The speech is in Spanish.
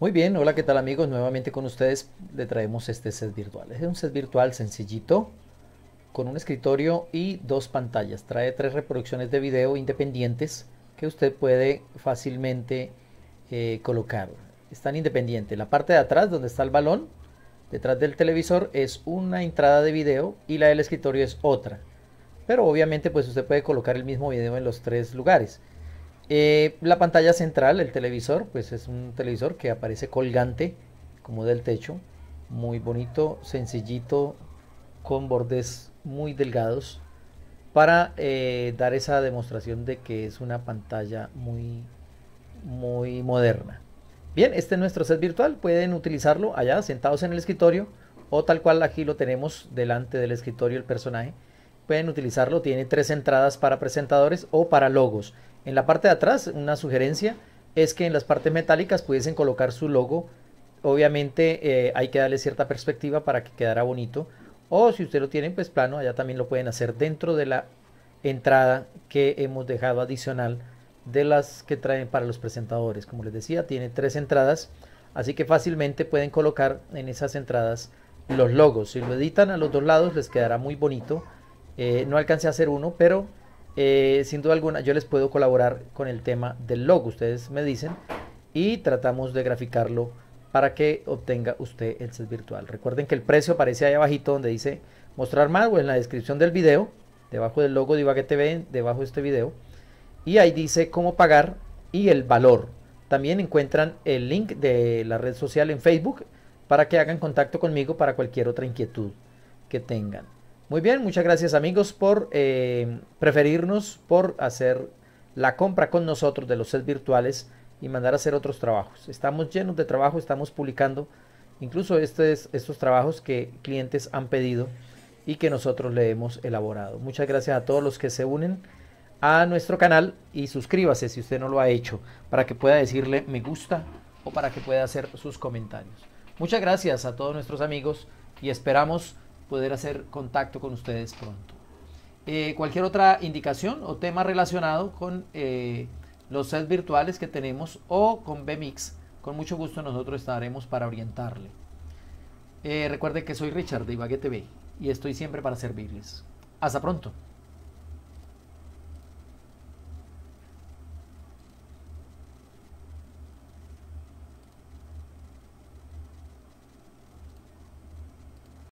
Muy bien, hola, ¿qué tal amigos? Nuevamente con ustedes le traemos este set virtual. Es un set virtual sencillito, con un escritorio y dos pantallas. Trae tres reproducciones de video independientes que usted puede fácilmente eh, colocar. Están independientes. La parte de atrás, donde está el balón, detrás del televisor, es una entrada de video y la del escritorio es otra. Pero obviamente pues usted puede colocar el mismo video en los tres lugares. Eh, la pantalla central, el televisor, pues es un televisor que aparece colgante, como del techo, muy bonito, sencillito, con bordes muy delgados, para eh, dar esa demostración de que es una pantalla muy, muy moderna. Bien, este es nuestro set virtual, pueden utilizarlo allá sentados en el escritorio o tal cual aquí lo tenemos delante del escritorio el personaje. Pueden utilizarlo, tiene tres entradas para presentadores o para logos. En la parte de atrás, una sugerencia es que en las partes metálicas pudiesen colocar su logo. Obviamente eh, hay que darle cierta perspectiva para que quedara bonito. O si usted lo tiene pues plano, allá también lo pueden hacer dentro de la entrada que hemos dejado adicional de las que traen para los presentadores. Como les decía, tiene tres entradas, así que fácilmente pueden colocar en esas entradas los logos. Si lo editan a los dos lados les quedará muy bonito. Eh, no alcancé a hacer uno, pero eh, sin duda alguna, yo les puedo colaborar con el tema del logo, ustedes me dicen, y tratamos de graficarlo para que obtenga usted el set virtual. Recuerden que el precio aparece ahí abajito donde dice mostrar más o en la descripción del video, debajo del logo de Ibagué TV, debajo de este video, y ahí dice cómo pagar y el valor. También encuentran el link de la red social en Facebook para que hagan contacto conmigo para cualquier otra inquietud que tengan. Muy bien, muchas gracias amigos por eh, preferirnos, por hacer la compra con nosotros de los sets virtuales y mandar a hacer otros trabajos. Estamos llenos de trabajo, estamos publicando incluso este estos trabajos que clientes han pedido y que nosotros le hemos elaborado. Muchas gracias a todos los que se unen a nuestro canal y suscríbase si usted no lo ha hecho para que pueda decirle me gusta o para que pueda hacer sus comentarios. Muchas gracias a todos nuestros amigos y esperamos poder hacer contacto con ustedes pronto. Eh, cualquier otra indicación o tema relacionado con eh, los sets virtuales que tenemos o con BMix, con mucho gusto nosotros estaremos para orientarle. Eh, recuerde que soy Richard de Ibagué TV y estoy siempre para servirles. Hasta pronto.